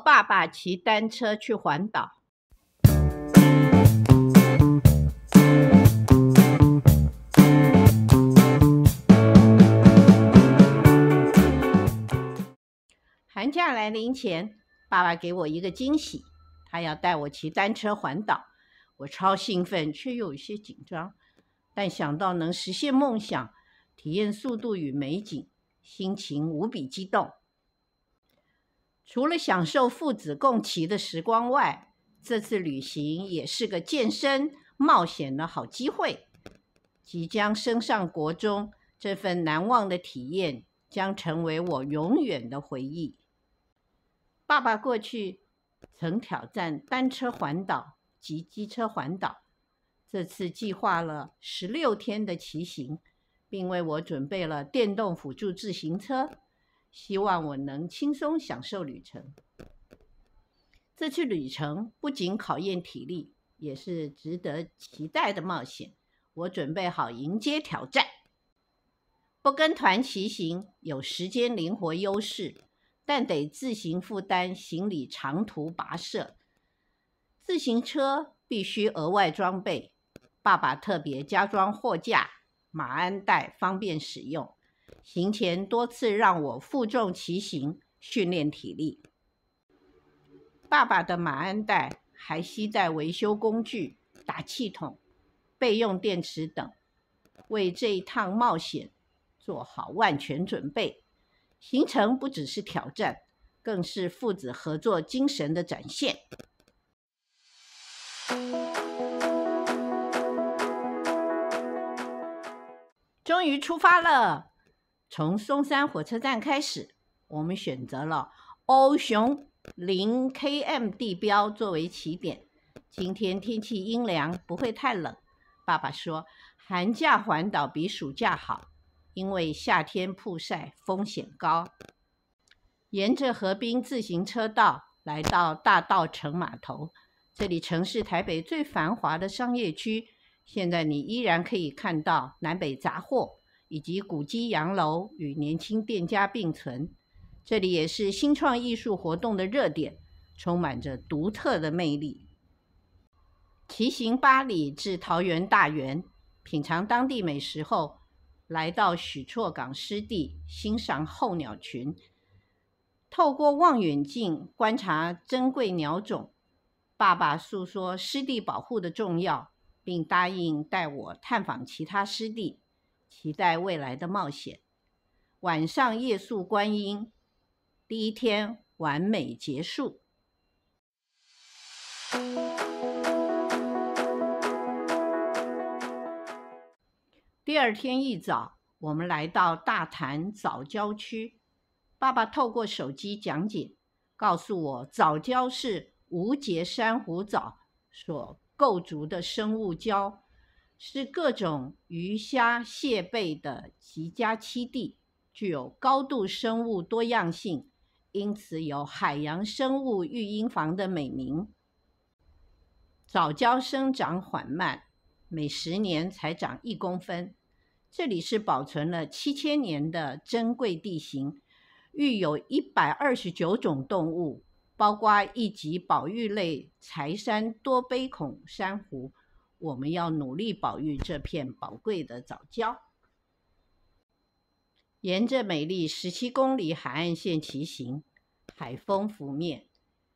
爸爸骑单车去环岛。寒假来临前，爸爸给我一个惊喜，他要带我骑单车环岛。我超兴奋，却又有些紧张，但想到能实现梦想，体验速度与美景，心情无比激动。除了享受父子共骑的时光外，这次旅行也是个健身、冒险的好机会。即将升上国中，这份难忘的体验将成为我永远的回忆。爸爸过去曾挑战单车环岛及机车环岛，这次计划了十六天的骑行，并为我准备了电动辅助自行车。希望我能轻松享受旅程。这次旅程不仅考验体力，也是值得期待的冒险。我准备好迎接挑战。不跟团骑行，有时间灵活优势，但得自行负担行李长途跋涉。自行车必须额外装备，爸爸特别加装货架、马鞍带，方便使用。行前多次让我负重骑行，训练体力。爸爸的马鞍袋还携带维修工具、打气筒、备用电池等，为这一趟冒险做好万全准备。行程不只是挑战，更是父子合作精神的展现。终于出发了！从松山火车站开始，我们选择了欧熊零 km 地标作为起点。今天天气阴凉，不会太冷。爸爸说，寒假环岛比暑假好，因为夏天曝晒风险高。沿着河滨自行车道来到大道城码头，这里曾是台北最繁华的商业区，现在你依然可以看到南北杂货。以及古迹洋楼与年轻店家并存，这里也是新创艺术活动的热点，充满着独特的魅力。骑行八里至桃园大园，品尝当地美食后，来到许厝港湿地欣赏候鸟群，透过望远镜观察珍贵鸟种。爸爸诉说湿地保护的重要，并答应带我探访其他湿地。期待未来的冒险。晚上夜宿观音，第一天完美结束。第二天一早，我们来到大潭藻礁区。爸爸透过手机讲解，告诉我藻礁是无节珊瑚藻所构筑的生物礁。是各种鱼虾蟹贝的极佳栖地，具有高度生物多样性，因此有海洋生物育婴房的美名。藻礁生长缓慢，每十年才长一公分。这里是保存了七千年的珍贵地形，育有一百二十九种动物，包括一级保育类柴山多杯孔珊瑚。我们要努力保育这片宝贵的藻礁。沿着美丽十七公里海岸线骑行，海风拂面，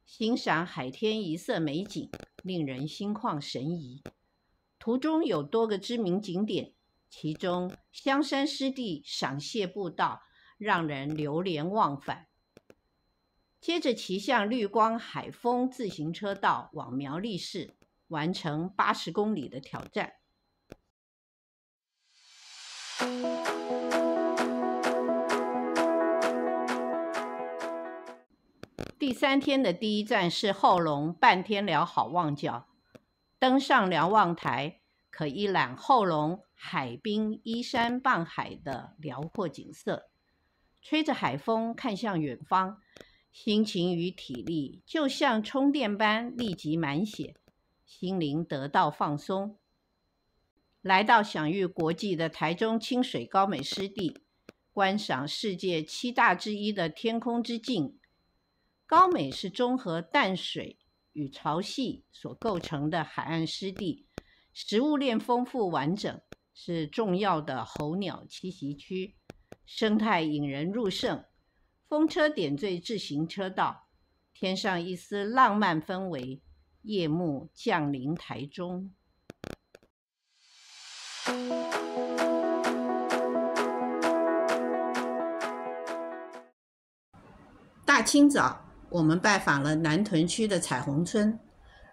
欣赏海天一色美景，令人心旷神怡。途中有多个知名景点，其中香山湿地赏蟹步道让人流连忘返。接着骑向绿光海风自行车道往苗栗市。完成八十公里的挑战。第三天的第一站是后龙半天了，好望角。登上瞭望台，可一览后龙海滨依山傍海的辽阔景色。吹着海风，看向远方，心情与体力就像充电般立即满血。心灵得到放松，来到享誉国际的台中清水高美湿地，观赏世界七大之一的“天空之镜”。高美是综合淡水与潮汐所构成的海岸湿地，食物链丰富完整，是重要的候鸟栖息区，生态引人入胜。风车点缀自行车道，添上一丝浪漫氛围。夜幕降临，台中。大清早，我们拜访了南屯区的彩虹村，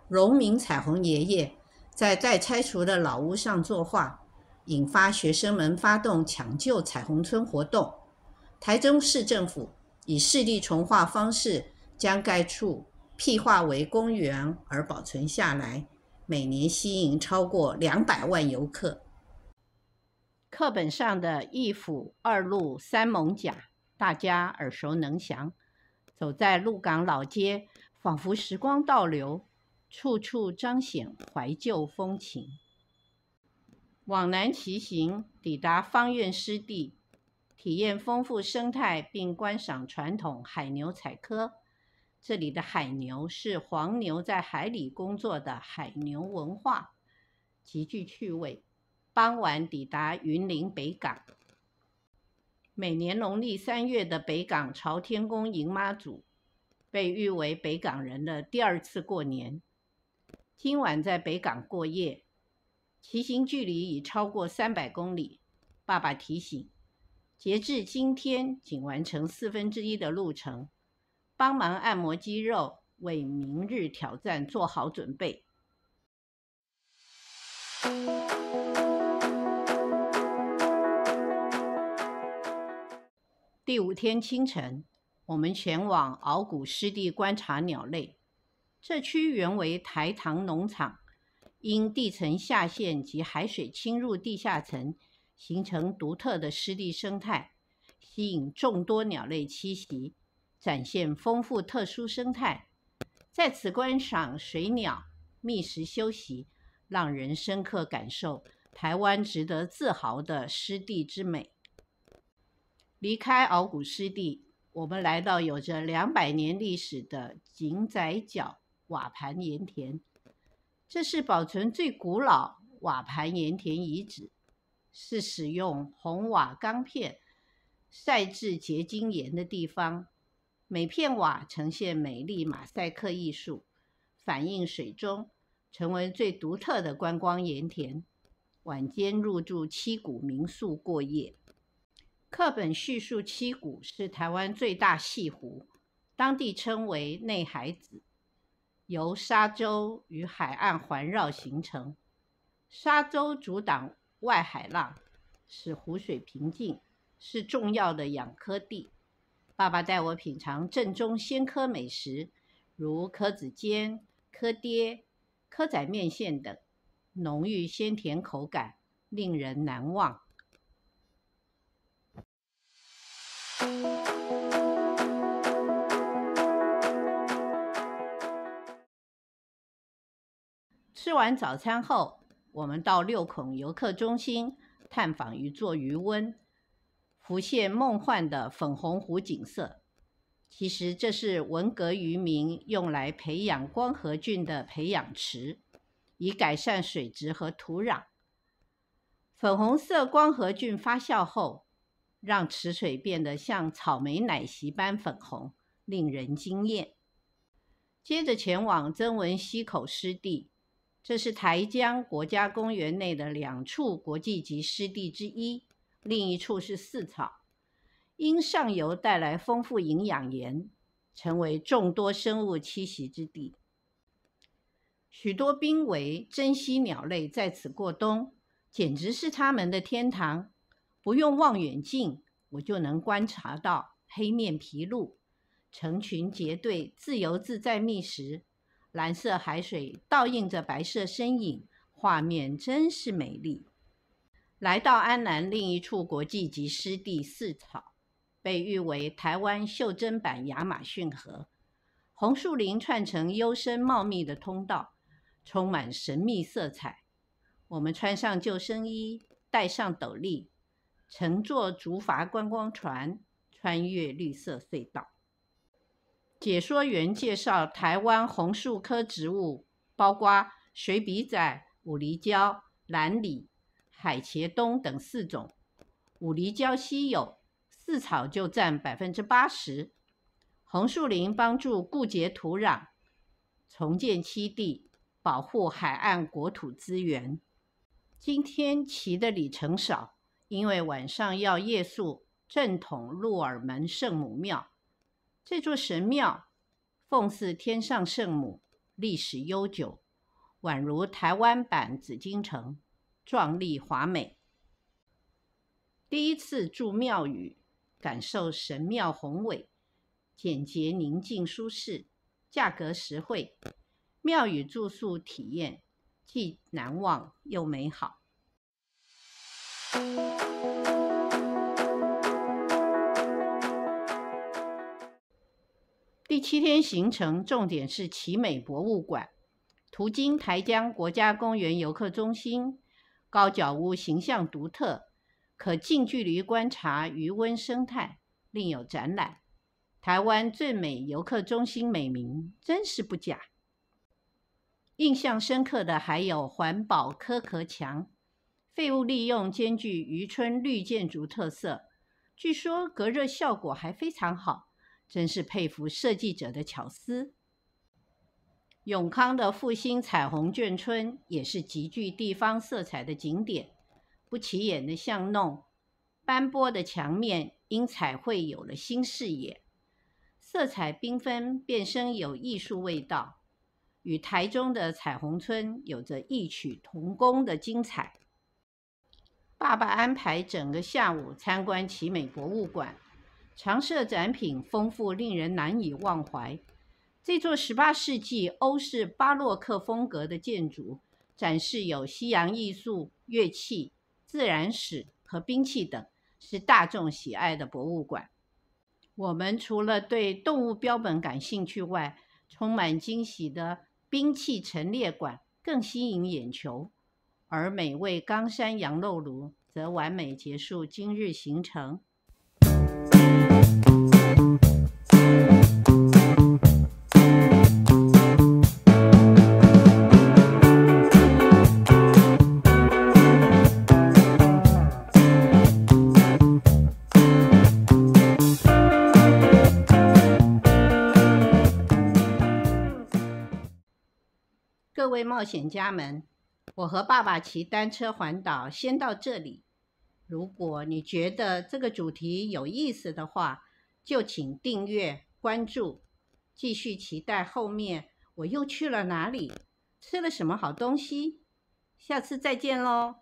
荣民彩虹爷爷在待拆除的老屋上作画，引发学生们发动抢救彩虹村活动。台中市政府以市地重划方式将该处。辟化为公园而保存下来，每年吸引超过两百万游客。课本上的“一府二路三猛甲”大家耳熟能详。走在鹿港老街，仿佛时光倒流，处处彰显怀旧风情。往南骑行，抵达芳院湿地，体验丰富生态，并观赏传统海牛采科。这里的海牛是黄牛在海里工作的海牛文化，极具趣味。傍晚抵达云林北港，每年农历三月的北港朝天宫迎妈祖，被誉为北港人的第二次过年。今晚在北港过夜，骑行距离已超过三百公里。爸爸提醒，截至今天仅完成四分之一的路程。帮忙按摩肌肉，为明日挑战做好准备。第五天清晨，我们前往敖谷湿地观察鸟类。这区原为台塘农场，因地层下陷及海水侵入地下层，形成独特的湿地生态，吸引众多鸟类栖息。展现丰富特殊生态，在此观赏水鸟觅食休息，让人深刻感受台湾值得自豪的湿地之美。离开鳌鼓湿地，我们来到有着两百年历史的井仔角瓦盘盐田，这是保存最古老瓦盘盐田遗址，是使用红瓦钢片晒制结晶盐的地方。每片瓦呈现美丽马赛克艺术，反映水中，成为最独特的观光盐田。晚间入住七股民宿过夜。课本叙述七股是台湾最大舄湖，当地称为内海子，由沙洲与海岸环绕形成。沙洲阻挡外海浪，使湖水平静，是重要的养科地。爸爸带我品尝正宗仙科美食，如客子煎、科爹、客仔面线等，浓郁鲜甜，口感令人难忘。吃完早餐后，我们到六孔游客中心探访一座渔温。浮现梦幻的粉红湖景色。其实这是文革渔民用来培养光合菌的培养池，以改善水质和土壤。粉红色光合菌发酵后，让池水变得像草莓奶昔般粉红，令人惊艳。接着前往曾文溪口湿地，这是台江国家公园内的两处国际级湿地之一。另一处是饲草，因上游带来丰富营养盐，成为众多生物栖息之地。许多濒危珍稀鸟类在此过冬，简直是它们的天堂。不用望远镜，我就能观察到黑面琵鹭成群结队、自由自在觅食。蓝色海水倒映着白色身影，画面真是美丽。来到安南另一处国际级湿地四草，被誉为台湾袖珍版亚马逊河，红树林串成幽深茂密的通道，充满神秘色彩。我们穿上救生衣，戴上斗笠，乘坐竹筏观光船，穿越绿色隧道。解说员介绍台湾红树科植物，包括水笔仔、五厘胶、蓝李、海茄冬等四种，五厘椒稀有四草就占百分之八十。红树林帮助固结土壤，重建栖地，保护海岸国土资源。今天骑的里程少，因为晚上要夜宿正统鹿耳门圣母庙。这座神庙奉祀天上圣母，历史悠久，宛如台湾版紫禁城。壮丽华美，第一次住庙宇，感受神庙宏伟、简洁、宁静、舒适，价格实惠，庙宇住宿体验既难忘又美好。第七天行程重点是奇美博物馆，途经台江国家公园游客中心。高脚屋形象独特，可近距离观察渔温生态，另有展览。台湾最美游客中心美名真是不假。印象深刻的还有环保科壳墙，废物利用兼具渔村绿建筑特色，据说隔热效果还非常好，真是佩服设计者的巧思。永康的复兴彩虹眷村也是极具地方色彩的景点，不起眼的巷弄，斑驳的墙面因彩绘有了新视野，色彩缤纷，变身有艺术味道，与台中的彩虹村有着异曲同工的精彩。爸爸安排整个下午参观奇美博物馆，常设展品丰富，令人难以忘怀。这座18世纪欧式巴洛克风格的建筑，展示有西洋艺术、乐器、自然史和兵器等，是大众喜爱的博物馆。我们除了对动物标本感兴趣外，充满惊喜的兵器陈列馆更吸引眼球，而美味冈山羊肉炉则完美结束今日行程。各位冒险家们，我和爸爸骑单车环岛，先到这里。如果你觉得这个主题有意思的话，就请订阅、关注，继续期待后面我又去了哪里，吃了什么好东西。下次再见喽！